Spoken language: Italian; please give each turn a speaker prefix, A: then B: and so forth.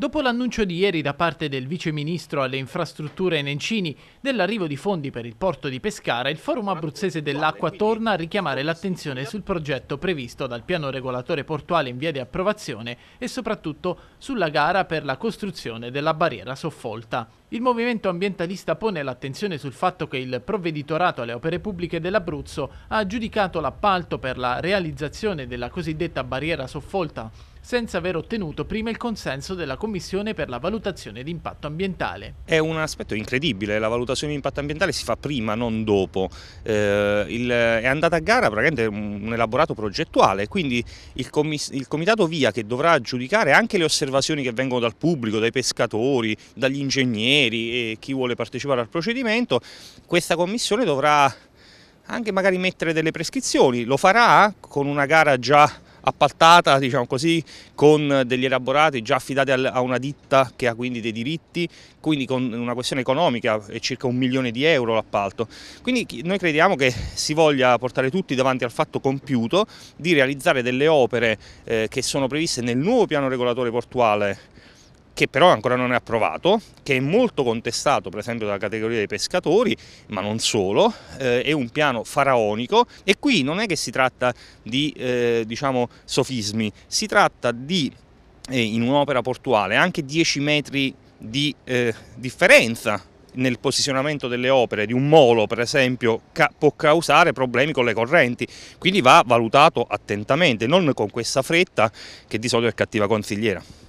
A: Dopo l'annuncio di ieri da parte del vice ministro alle infrastrutture Nencini dell'arrivo di fondi per il porto di Pescara, il Forum Abruzzese dell'Acqua torna a richiamare l'attenzione sul progetto previsto dal piano regolatore portuale in via di approvazione e soprattutto sulla gara per la costruzione della barriera soffolta. Il movimento ambientalista pone l'attenzione sul fatto che il provveditorato alle opere pubbliche dell'Abruzzo ha aggiudicato l'appalto per la realizzazione della cosiddetta barriera soffolta senza aver ottenuto prima il consenso della Commissione per la valutazione di impatto ambientale.
B: È un aspetto incredibile, la valutazione di impatto ambientale si fa prima, non dopo. Eh, il, è andata a gara praticamente un elaborato progettuale, quindi il, comis, il Comitato Via che dovrà giudicare anche le osservazioni che vengono dal pubblico, dai pescatori, dagli ingegneri e chi vuole partecipare al procedimento, questa Commissione dovrà anche magari mettere delle prescrizioni, lo farà con una gara già appaltata diciamo così, con degli elaborati già affidati a una ditta che ha quindi dei diritti, quindi con una questione economica è circa un milione di euro l'appalto. Quindi noi crediamo che si voglia portare tutti davanti al fatto compiuto di realizzare delle opere eh, che sono previste nel nuovo piano regolatore portuale che però ancora non è approvato, che è molto contestato per esempio dalla categoria dei pescatori, ma non solo, eh, è un piano faraonico e qui non è che si tratta di eh, diciamo, sofismi, si tratta di, eh, in un'opera portuale, anche 10 metri di eh, differenza nel posizionamento delle opere di un molo per esempio ca può causare problemi con le correnti quindi va valutato attentamente non con questa fretta che di solito è cattiva consigliera